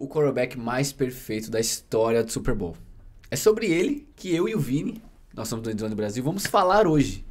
o quarterback mais perfeito da história do Super Bowl. É sobre ele que eu e o Vini, nós somos do Endzone Brasil, vamos falar hoje.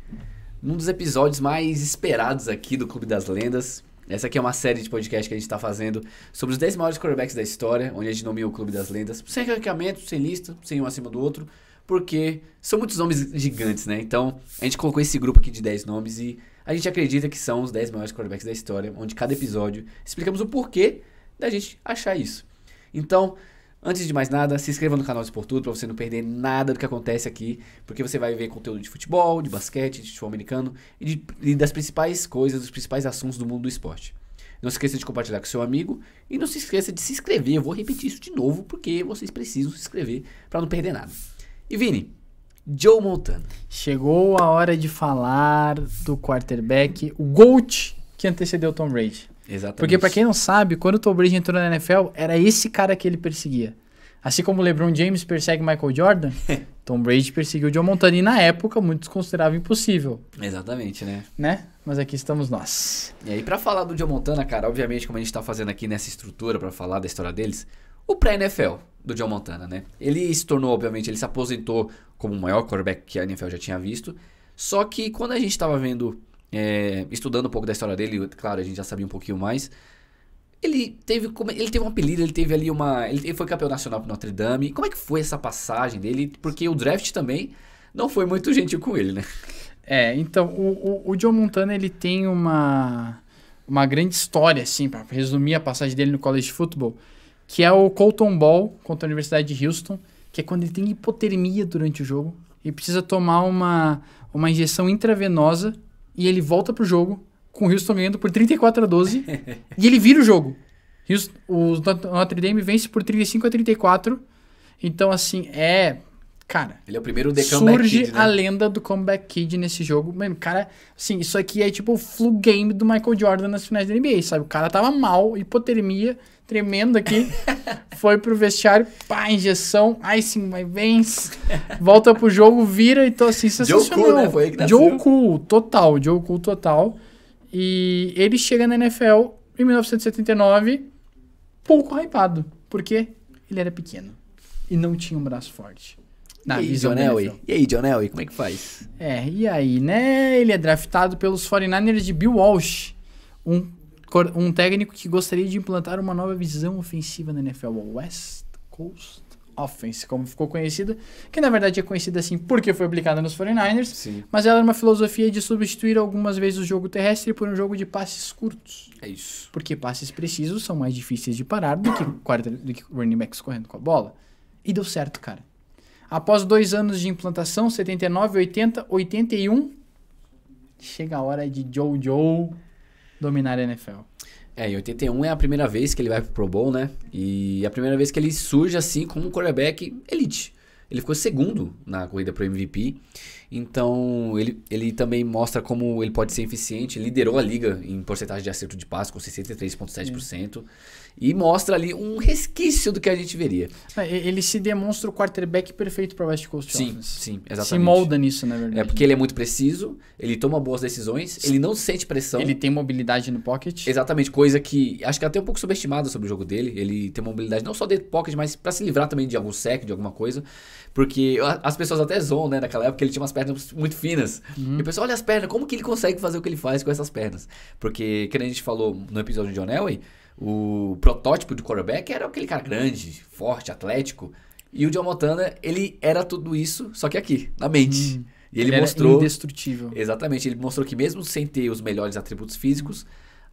Num dos episódios mais esperados aqui do Clube das Lendas. Essa aqui é uma série de podcast que a gente está fazendo sobre os 10 maiores quarterbacks da história, onde a gente nomeia o Clube das Lendas. Sem ranqueamento, sem lista, sem um acima do outro, porque são muitos nomes gigantes, né? Então, a gente colocou esse grupo aqui de 10 nomes e a gente acredita que são os 10 maiores quarterbacks da história, onde cada episódio explicamos o porquê da gente achar isso. Então, antes de mais nada, se inscreva no canal Esporte Tudo para você não perder nada do que acontece aqui, porque você vai ver conteúdo de futebol, de basquete, de futebol americano e, de, e das principais coisas, dos principais assuntos do mundo do esporte. Não se esqueça de compartilhar com seu amigo e não se esqueça de se inscrever. Eu vou repetir isso de novo porque vocês precisam se inscrever para não perder nada. E Vini, Joe Montana. Chegou a hora de falar do quarterback, o GOAT que antecedeu Tom Brady. Exatamente. Porque para quem não sabe, quando o Tom Brady entrou na NFL, era esse cara que ele perseguia. Assim como LeBron James persegue Michael Jordan, Tom Brady perseguiu John Montana e na época muitos consideravam impossível. Exatamente, né? Né? Mas aqui estamos nós. E aí para falar do John Montana, cara, obviamente como a gente tá fazendo aqui nessa estrutura para falar da história deles, o pré-NFL do John Montana, né? Ele se tornou, obviamente, ele se aposentou como o maior quarterback que a NFL já tinha visto. Só que quando a gente estava vendo é, estudando um pouco da história dele, claro, a gente já sabia um pouquinho mais. Ele teve, ele teve um apelido, ele teve ali uma. Ele foi campeão nacional pro Notre Dame. Como é que foi essa passagem dele? Porque o draft também não foi muito gentil com ele, né? É, então, o, o, o Joe Montana ele tem uma, uma grande história, assim, para resumir a passagem dele no college football, que é o Colton Ball contra a Universidade de Houston, que é quando ele tem hipotermia durante o jogo e precisa tomar uma, uma injeção intravenosa e ele volta pro jogo com o Houston ganhando por 34 a 12 e ele vira o jogo. Houston, o Notre Dame vence por 35 a 34. Então assim, é, cara, ele é o primeiro The Surge Kid, né? a lenda do Comeback Kid nesse jogo. Mano, cara, assim, isso aqui é tipo o flu game do Michael Jordan nas finais da NBA, sabe? O cara tava mal, hipotermia, tremendo aqui. Foi pro vestiário, pá, injeção, icing my veins. Volta pro jogo, vira e tô assim, sensacional. Joe Cool, né? Foi aí que nasceu. Joe Cool, total, Joe Cool total. E ele chega na NFL em 1979, pouco hypado. porque Ele era pequeno e não tinha um braço forte. Na e aí, John Elway? E aí, John Elway, como é que faz? É, e aí, né? Ele é draftado pelos 49ers de Bill Walsh, um um técnico que gostaria de implantar uma nova visão ofensiva na NFL, West Coast Offense, como ficou conhecida, que na verdade é conhecida assim porque foi aplicada nos 49ers, Sim. mas ela era uma filosofia de substituir algumas vezes o jogo terrestre por um jogo de passes curtos. É isso. Porque passes precisos são mais difíceis de parar do que, Quarter do que running backs correndo com a bola. E deu certo, cara. Após dois anos de implantação, 79, 80, 81, chega a hora de Joe Joe dominar a NFL. É, em 81 é a primeira vez que ele vai pro Pro Bowl, né? E é a primeira vez que ele surge assim como um quarterback elite. Ele ficou segundo na corrida pro MVP. Então, ele, ele também mostra como ele pode ser eficiente. Liderou a liga em porcentagem de acerto de passe com 63,7%. E mostra ali um resquício do que a gente veria. É, ele se demonstra o quarterback perfeito para West Coast Sim, sim, exatamente. Se molda nisso, na verdade. É porque ele é muito preciso, ele toma boas decisões, sim. ele não sente pressão. Ele tem mobilidade no pocket. Exatamente, coisa que acho que é até um pouco subestimada sobre o jogo dele. Ele tem mobilidade não só dentro do pocket, mas para se livrar também de algum sec, de alguma coisa. Porque as pessoas até zoam, né? Naquela época ele tinha umas pernas muito finas. Uhum. E o pessoal olha as pernas, como que ele consegue fazer o que ele faz com essas pernas? Porque, que a gente falou no episódio de John Elway, o protótipo do quarterback era aquele cara grande, forte, atlético. E o John Montana, ele era tudo isso, só que aqui, na mente. Uhum. E ele, ele mostrou. indestrutível. Exatamente, ele mostrou que mesmo sem ter os melhores atributos físicos,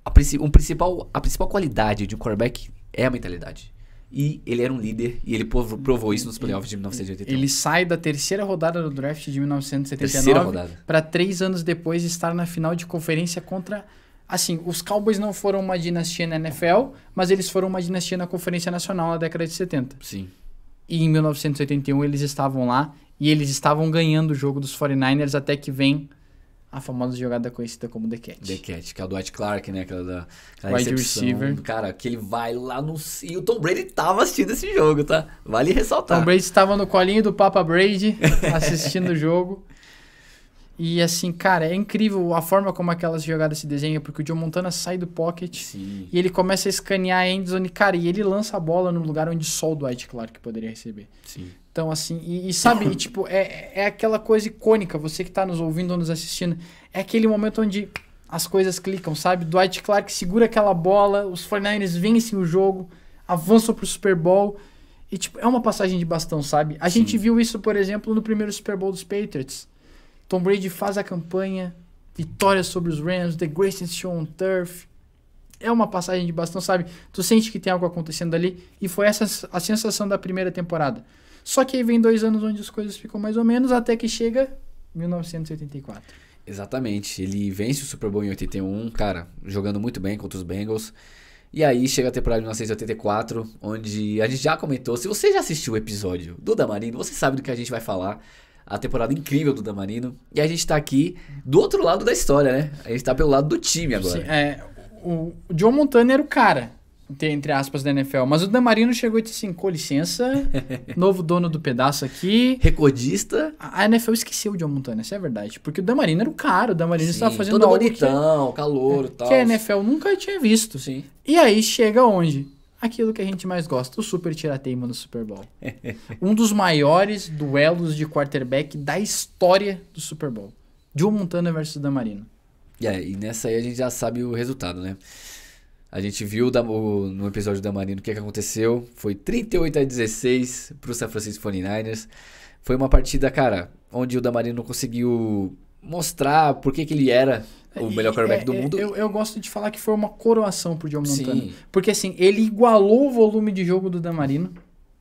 a, um principal, a principal qualidade de um quarterback é a mentalidade. E ele era um líder e ele provou isso nos playoffs de 1981. Ele sai da terceira rodada do draft de 1979 para três anos depois estar na final de conferência contra. Assim, os Cowboys não foram uma dinastia na NFL, mas eles foram uma dinastia na Conferência Nacional na década de 70. Sim. E em 1981 eles estavam lá e eles estavam ganhando o jogo dos 49ers até que vem a famosa jogada conhecida como The Cat. The Cat, que é a do Clark, né? Aquela da Wide receiver. Cara, que ele vai lá no. E o Tom Brady tava assistindo esse jogo, tá? Vale ressaltar. Tom Brady estava no colinho do Papa Brady assistindo o jogo. E assim, cara, é incrível a forma como aquelas jogadas se desenham, porque o John Montana sai do pocket Sim. e ele começa a escanear a endzone, cara, e ele lança a bola num lugar onde só o Dwight Clark poderia receber. Sim. Então, assim, e, e sabe, e, tipo, é, é aquela coisa icônica, você que tá nos ouvindo ou nos assistindo, é aquele momento onde as coisas clicam, sabe? Dwight Clark segura aquela bola, os 49ers vencem o jogo, avançam pro Super Bowl, e, tipo, é uma passagem de bastão, sabe? A Sim. gente viu isso, por exemplo, no primeiro Super Bowl dos Patriots Tom Brady faz a campanha, vitória sobre os Rams, The Greatest Show on Turf. É uma passagem de bastão, sabe? Tu sente que tem algo acontecendo ali e foi essa a sensação da primeira temporada. Só que aí vem dois anos onde as coisas ficam mais ou menos até que chega 1984. Exatamente. Ele vence o Super Bowl em 81, cara, jogando muito bem contra os Bengals. E aí chega a temporada de 1984, onde a gente já comentou. Se você já assistiu o episódio do Damarino, você sabe do que a gente vai falar a temporada incrível do Damarino. E a gente está aqui do outro lado da história, né? A gente está pelo lado do time agora. Sim, é, o, John Montana era o cara, entre aspas, da NFL. Mas o Damarino chegou e disse assim, com licença, novo dono do pedaço aqui. Recordista. A, NFL esqueceu o John Montana, isso é verdade. Porque o Damarino era o cara, o Damarino estava fazendo todo algo bonitão, que, calor e é, tal. Que a NFL nunca tinha visto. Sim. E aí chega onde? aquilo que a gente mais gosta, o super tirateima no Super Bowl. um dos maiores duelos de quarterback da história do Super Bowl. Joe Montana versus Dan Marino. Yeah, e nessa aí a gente já sabe o resultado, né? A gente viu no episódio da Marino o que, que, aconteceu. Foi 38 a 16 para o San Francisco 49ers. Foi uma partida, cara, onde o Damarino não conseguiu mostrar por que, ele era o melhor quarterback é, do é, mundo. Eu, eu, gosto de falar que foi uma coroação pro Joe Montana. Sim. Porque assim, ele igualou o volume de jogo do Dan Marino.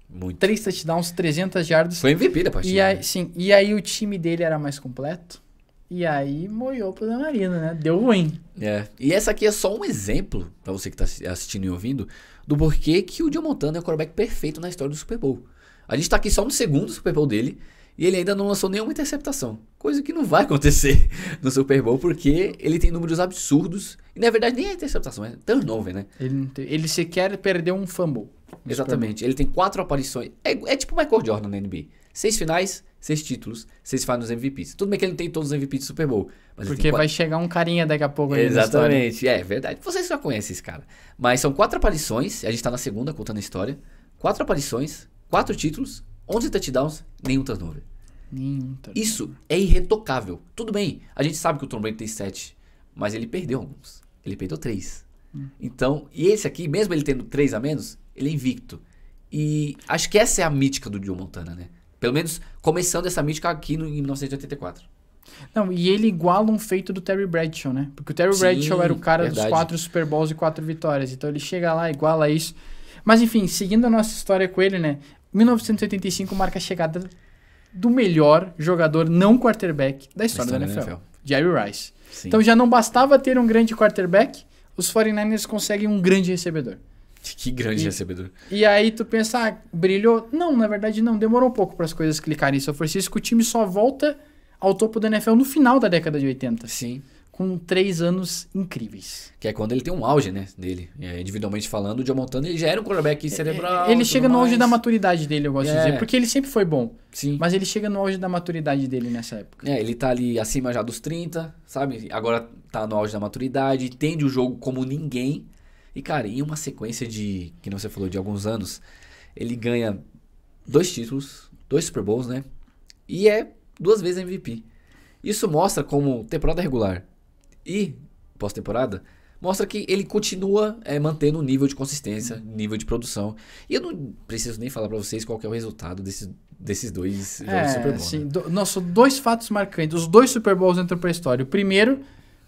Muito. Três touchdowns, 300 jardas. Foi MVP da partida. E aí, né? sim, e aí o time dele era mais completo. E aí moiou pro Dan Marino, né? Deu ruim. É. E essa aqui é só um exemplo, para você que tá assistindo e ouvindo, do porquê que o Joe Montana é o quarterback perfeito na história do Super Bowl. A gente tá aqui só no segundo Super Bowl dele. E ele ainda não lançou nenhuma interceptação. Coisa que não vai acontecer no Super Bowl, porque ele tem números absurdos. E na verdade nem é interceptação, é turnover, né? Ele, ele sequer perdeu um fumble. Exatamente. Ele tem quatro aparições. É, é tipo o Michael Jordan na NBA. Seis finais, seis títulos, seis finais nos MVPs. Tudo bem que ele não tem todos os MVPs do Super Bowl. Porque vai chegar um carinha daqui a pouco aí Exatamente, é verdade. Vocês já conhecem esse cara. Mas são quatro aparições, a gente tá na segunda contando a história. Quatro aparições, quatro títulos, 11 touchdowns, nenhum turnover. Nenhum turnover. Isso é irretocável. Tudo bem, a gente sabe que o Tom Brady tem 7, mas ele perdeu alguns. Ele perdeu 3. Hum. Então, e esse aqui, mesmo ele tendo 3 a menos, ele é invicto. E acho que essa é a mítica do Joe Montana, né? Pelo menos começando essa mítica aqui no, em 1984. Não, e ele iguala um feito do Terry Bradshaw, né? Porque o Terry Sim, Bradshaw era o cara verdade. dos quatro Super Bowls e quatro vitórias. Então ele chega lá, iguala isso. Mas enfim, seguindo a nossa história com ele, né? 1985 marca a chegada do melhor jogador não quarterback da história, da, história da NFL, NFL, Jerry Rice. Sim. Então já não bastava ter um grande quarterback, os 49ers conseguem um grande recebedor. Que grande e, recebedor. E aí tu pensa, ah, brilhou? Não, na verdade não, demorou um pouco para as coisas clicarem em São Francisco, o time só volta ao topo da NFL no final da década de 80. Sim com três anos incríveis. Que é quando ele tem um auge, né? Dele. É, individualmente falando, o John Montana ele já era um quarterback é, cerebral. É, ele chega no mais. auge da maturidade dele, eu gosto é. de dizer. Porque ele sempre foi bom. Sim. Mas ele chega no auge da maturidade dele nessa época. É, ele tá ali acima já dos 30, sabe? Agora tá no auge da maturidade, entende o jogo como ninguém. E, cara, em uma sequência de, que não você falou, de alguns anos, ele ganha dois títulos, dois Super Bowls, né? E é duas vezes MVP. Isso mostra como temporada regular e pós-temporada, mostra que ele continua é, mantendo o nível de consistência, uhum. nível de produção. E eu não preciso nem falar para vocês qual é o resultado desses, desses dois jogos é, Super Bowl. Sim, né? do, nossa, dois fatos marcantes. Os dois Super Bowls entram para a história. O primeiro,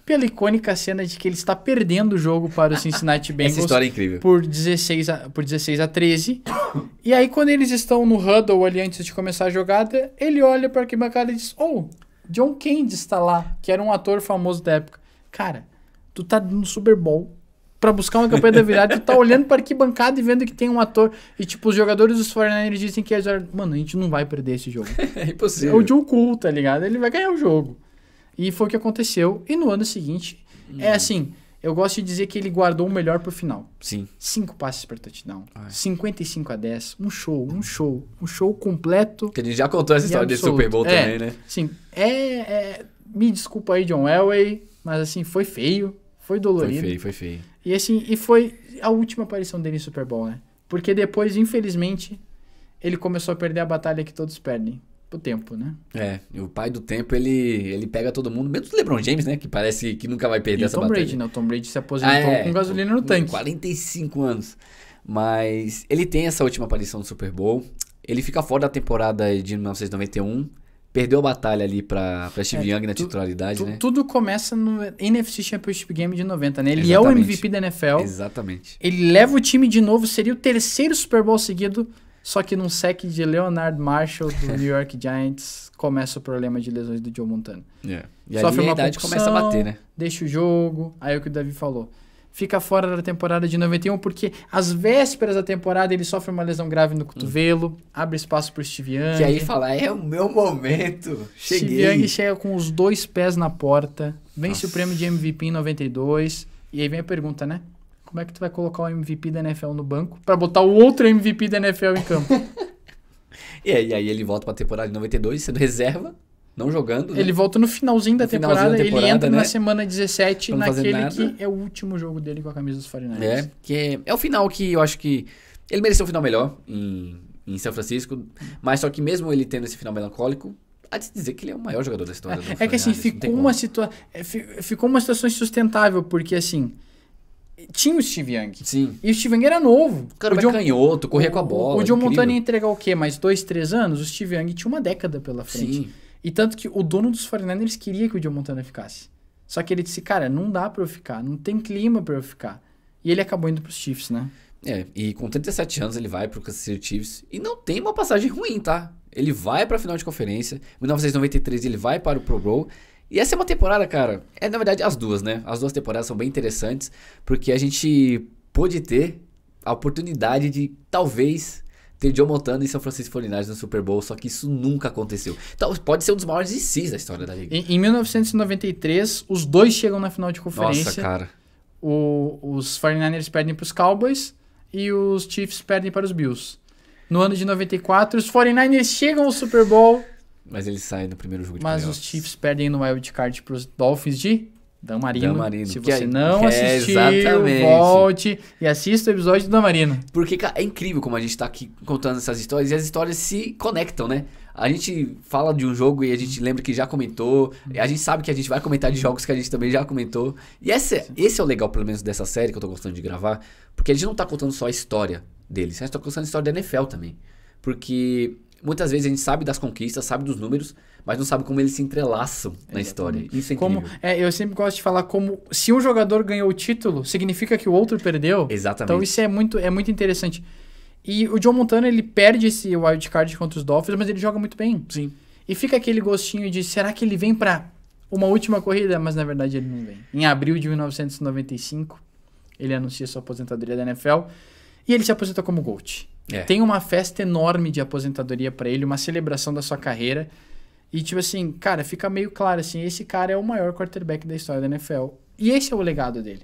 pela icônica cena de que ele está perdendo o jogo para o Cincinnati Bengals. Essa história é incrível. Por 16 a, por 16 a 13. e aí, quando eles estão no huddle ali antes de começar a jogada, ele olha para a arquibancada e diz: Oh, John Candy está lá, que era um ator famoso da época. Cara, tu tá no Super Bowl para buscar uma campanha da virada, tu tá olhando para arquibancada e vendo que tem um ator. E, tipo, os jogadores dos 49ers dizem que, é mano, a gente não vai perder esse jogo. é impossível. É o Joe Cool, tá ligado? Ele vai ganhar o jogo. E foi o que aconteceu. E no ano seguinte, hum. é uhum. assim, eu gosto de dizer que ele guardou o melhor pro final. Sim. Cinco passes para touchdown. Ai. 55 a 10. Um show, um show. Um show completo. Que a gente já contou essa história absoluto. de Super Bowl é, também, né? Sim. É, é. Me desculpa aí, John Elway mas assim, foi feio, foi dolorido. Foi feio, foi feio. E assim, e foi a última aparição dele em Super Bowl, né? Porque depois, infelizmente, ele começou a perder a batalha que todos perdem. Pro tempo, né? É, e o pai do tempo, ele, ele pega todo mundo, menos o LeBron James, né? Que parece que nunca vai perder e essa Tom batalha. Brady, né? O Tom Brady se aposentou ah, é, com gasolina no com tanque. 45 anos. Mas ele tem essa última aparição do Super Bowl. Ele fica fora da temporada de 1991 perdeu a batalha ali para Steve é, Young na tu, titularidade, tu, né? Tudo começa no NFC Championship Game de 90, né? Ele Exatamente. é o MVP da NFL. Exatamente. Ele leva o time de novo, seria o terceiro Super Bowl seguido, só que num sec de Leonard Marshall do New York Giants começa o problema de lesões do Joe Montana. É. E Sofre uma a idade começa a bater, né? Deixa o jogo, aí é o que o Davi falou fica fora da temporada de 91 porque às vésperas da temporada ele sofre uma lesão grave no cotovelo, hum. abre espaço para o Steve Young. e aí fala, é o meu momento, cheguei. Steve Young chega com os dois pés na porta, vence Nossa. o prêmio de MVP em 92 e aí vem a pergunta, né? Como é que tu vai colocar o MVP da NFL no banco para botar o outro MVP da NFL em campo? e aí ele volta para a temporada de 92 sendo reserva não jogando. Né? Ele volta no finalzinho da, no temporada, finalzinho da temporada, ele entra né? na semana 17, naquele que é o último jogo dele com a camisa dos 49 É, que é, é o final que eu acho que ele mereceu um final melhor em, em São Francisco, mas só que mesmo ele tendo esse final melancólico, a de dizer que ele é o maior jogador da história. É, é que assim, ficou uma, situa é, ficou uma situação insustentável, porque assim, tinha o Steve Young. Sim. E o Steve Young era novo. O cara o canhoto, corria com a bola. O John Montana ia entregar o quê? Mais dois, três anos? O Steve Young tinha uma década pela frente. Sim. E tanto que o dono dos 49ers queria que o Joe Montana ficasse. Só que ele disse, cara, não dá para eu ficar, não tem clima para eu ficar. E ele acabou indo pros Chiefs, né? É, e com 37 anos ele vai pro Kansas City Chiefs e não tem uma passagem ruim, tá? Ele vai pra final de conferência, em 1993 ele vai para o Pro Bowl. E essa é uma temporada, cara, é na verdade as duas, né? As duas temporadas são bem interessantes, porque a gente pôde ter a oportunidade de talvez ter Joe Montana e São Francisco 49 no Super Bowl, só que isso nunca aconteceu. Então, pode ser um dos maiores ICs da história da liga. Em, em 1993, os dois chegam na final de conferência. Nossa, cara. O, os 49ers perdem para os Cowboys e os Chiefs perdem para os Bills. No ano de 94, os 49ers chegam ao Super Bowl. Mas eles saem no primeiro jogo de Mas playoffs. os Chiefs perdem no wild card para os Dolphins de Dan Marino. Se você é- não assistiu, é volte e assista o episódio do Marino. Porque cara, é incrível como a gente está aqui contando essas histórias e as histórias se conectam, né? A gente fala de um jogo e a gente lembra que já comentou. A gente sabe que a gente vai comentar de jogos que a gente também já comentou. E esse, é, esse é o legal, pelo menos, dessa série que eu tô gostando de gravar. Porque a gente não tá contando só a história deles. A gente tá contando a história da NFL também. Porque muitas vezes a gente sabe das conquistas, sabe dos números, mas não sabe como eles se entrelaçam Exatamente. na história. Isso é como, é, eu sempre gosto de falar como se um jogador ganhou o título, significa que o outro perdeu. Exatamente. Então isso é muito, é muito interessante. E o John Montana, ele perde esse wildcard contra os Dolphins, mas ele joga muito bem. Sim. E fica aquele gostinho de, será que ele vem para uma última corrida? Mas na verdade ele não vem. Em abril de 1995, ele anuncia sua aposentadoria da NFL e ele se aposenta como GOAT. É. Tem uma festa enorme de aposentadoria para ele, uma celebração da sua carreira. E, tipo assim, cara, fica meio claro assim: esse cara é o maior quarterback da história da NFL. E esse é o legado dele.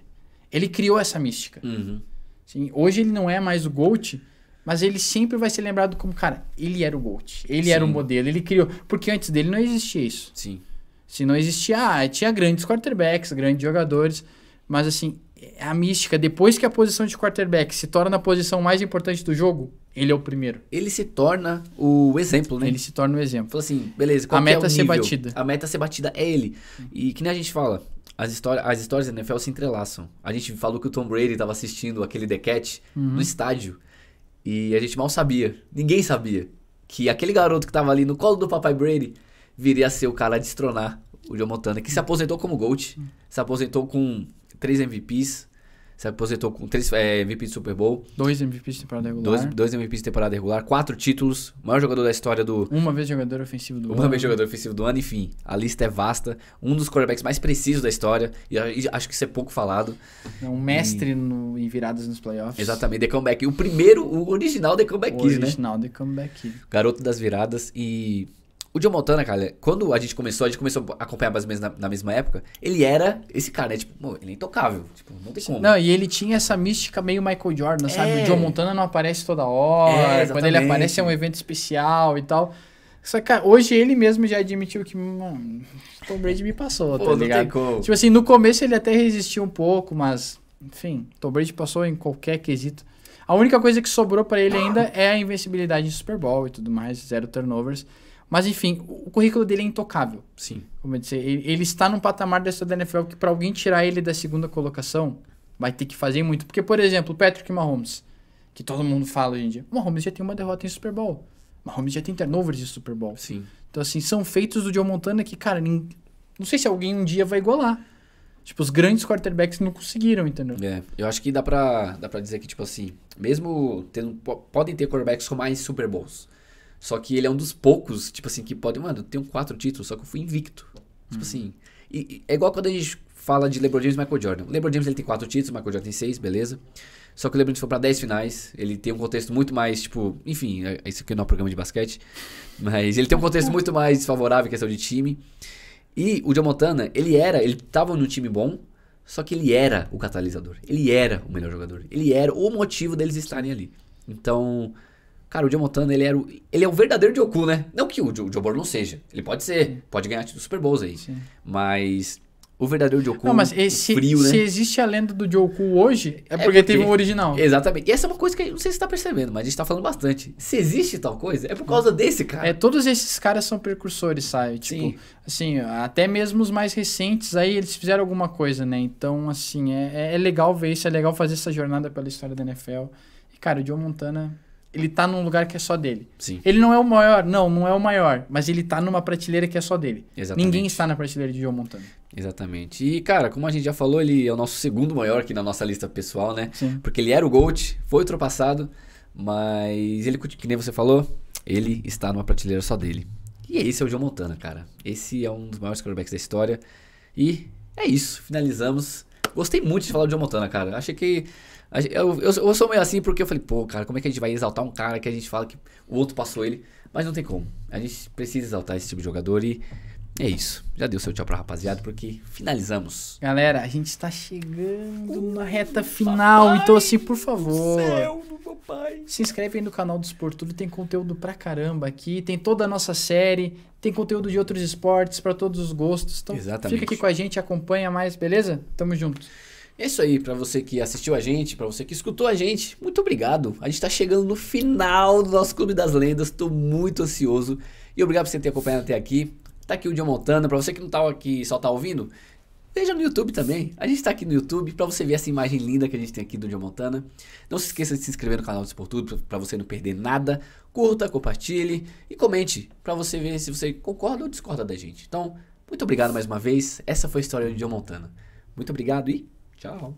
Ele criou essa mística. Uhum. Assim, hoje ele não é mais o GOAT, mas ele sempre vai ser lembrado como, cara, ele era o GOAT. Ele Sim. era o modelo, ele criou. Porque antes dele não existia isso. Sim. Se não existia, ah, tinha grandes quarterbacks, grandes jogadores. Mas assim, é a mística. Depois que a posição de quarterback se torna a posição mais importante do jogo, ele é o primeiro. Ele se torna o exemplo, né? Ele se torna o exemplo. Fala assim, beleza, qual a é meta é o ser nível? batida. A meta ser batida é ele. E que nem a gente fala, as, história, as histórias da NFL se entrelaçam. A gente falou que o Tom Brady estava assistindo aquele The Cat uhum. no estádio. E a gente mal sabia, ninguém sabia, que aquele garoto que estava ali no colo do papai Brady viria a ser o cara a destronar o Joe Montana, que se aposentou como GOAT, uhum. se aposentou com três MVPs, se aposentou com três é, MVP de Super Bowl. Dois MVPs de temporada regular. Dois, dois MVPs de temporada regular, quatro títulos, maior jogador da história do. Uma vez jogador ofensivo do uma ano. Uma vez jogador ofensivo do ano, enfim. A lista é vasta. Um dos quarterbacks mais precisos da história. E, acho que isso é pouco falado. É um mestre e... no, em viradas nos playoffs. Exatamente, The Comeback. O primeiro, o original The Comeback Kid, original né? Original The Comeback Garoto das viradas e o Joe Montana, cara, quando a gente começou, a gente começou a acompanhar mais ou menos na, na mesma época, ele era esse cara, né? Tipo, ele é intocável. Tipo, não tem como. Não, e ele tinha essa mística meio Michael Jordan, é. sabe? O Joe Montana não aparece toda hora. É, quando ele aparece é um evento especial e tal. Só que, cara, hoje ele mesmo já admitiu que, mano, Tom Brady me passou, Pô, tá ligado? Tipo assim, no começo ele até resistiu um pouco, mas, enfim, Tom Brady passou em qualquer quesito. A única coisa que sobrou para ele ainda é a invencibilidade em Super Bowl e tudo mais, zero turnovers. Mas enfim, o currículo dele é intocável. Sim. Como eu disse, ele, ele está num patamar dessa da NFL que para alguém tirar ele da segunda colocação, vai ter que fazer muito. Porque, por exemplo, Patrick Mahomes, que todo mundo fala hoje em dia, Mahomes já tem uma derrota em Super Bowl. Mahomes já tem turnovers de Super Bowl. Sim. Então, assim, são feitos do Joe Montana que, cara, nem, não sei se alguém um dia vai igualar. Tipo, os grandes quarterbacks não conseguiram, entendeu? É, eu acho que dá pra, dá pra dizer que, tipo assim, mesmo tendo, podem ter quarterbacks com mais Super Bowls. Só que ele é um dos poucos, tipo assim, que pode. Mano, tem quatro títulos, só que eu fui invicto. Tipo hum. assim. E, e, é igual quando a gente fala de LeBron James e Michael Jordan. O LeBron James ele tem quatro títulos, o Michael Jordan tem seis, beleza. Só que o LeBron James foi pra dez finais. Ele tem um contexto muito mais, tipo, enfim, é, é isso aqui não é um programa de basquete. Mas ele tem um contexto muito mais favorável em questão de time. E o John Montana, ele era, ele tava num time bom, só que ele era o catalisador. Ele era o melhor jogador. Ele era o motivo deles estarem ali. Então, Cara, o Joe Montana, ele, era o, ele é o verdadeiro Joku, né? Não que o Joe, Joe Burrow não seja. Ele pode ser, Sim. pode ganhar títulos Super Bowls aí. Sim. Mas o verdadeiro Joku não, mas esse, frio, se né? Se existe a lenda do Joku hoje, é porque, é porque teve um original. Exatamente. E essa é uma coisa que não sei se você tá percebendo, mas a gente tá falando bastante. Se existe tal coisa, é por causa hum. desse cara. É, todos esses caras são precursores, sabe? Tipo, Sim. assim, até mesmo os mais recentes, aí eles fizeram alguma coisa, né? Então, assim, é, é legal ver isso, é legal fazer essa jornada pela história da NFL. E, cara, o Joe Montana ele tá num lugar que é só dele. Sim. Ele não é o maior, não, não é o maior, mas ele tá numa prateleira que é só dele. Exatamente. Ninguém está na prateleira de Joe Montana. Exatamente. E, cara, como a gente já falou, ele é o nosso segundo maior aqui na nossa lista pessoal, né? Sim. Porque ele era o GOAT, foi ultrapassado, mas ele, que nem você falou, ele está numa prateleira só dele. E esse é o Joe Montana, cara. Esse é um dos maiores quarterbacks da história. E é isso, finalizamos. Gostei muito de falar do Joe Montana, cara. Achei que eu, eu, eu, sou meio assim porque eu falei, pô, cara, como é que a gente vai exaltar um cara que a gente fala que o outro passou ele? Mas não tem como. A gente precisa exaltar esse tipo de jogador e é isso. Já deu seu tchau pra rapaziada, porque finalizamos. Galera, a gente tá chegando uh, na reta final. então, assim, por favor. Céu do papai. Se inscreve aí no canal do Esportudo. Tudo. Tem conteúdo pra caramba aqui. Tem toda a nossa série. Tem conteúdo de outros esportes para todos os gostos. Então, Exatamente. fica aqui com a gente, acompanha mais, beleza? Tamo junto. É isso aí, para você que assistiu a gente, para você que escutou a gente, muito obrigado. A gente está chegando no final do nosso Clube das Lendas, estou muito ansioso. E obrigado por você ter acompanhado até aqui. Tá aqui o John Montana, para você que não tá aqui, só tá ouvindo, veja no YouTube também. A gente está aqui no YouTube para você ver essa imagem linda que a gente tem aqui do John Montana. Não se esqueça de se inscrever no canal do Por Tudo para você não perder nada. Curta, compartilhe e comente para você ver se você concorda ou discorda da gente. Então, muito obrigado mais uma vez. Essa foi a história do John Montana. Muito obrigado e Tchau.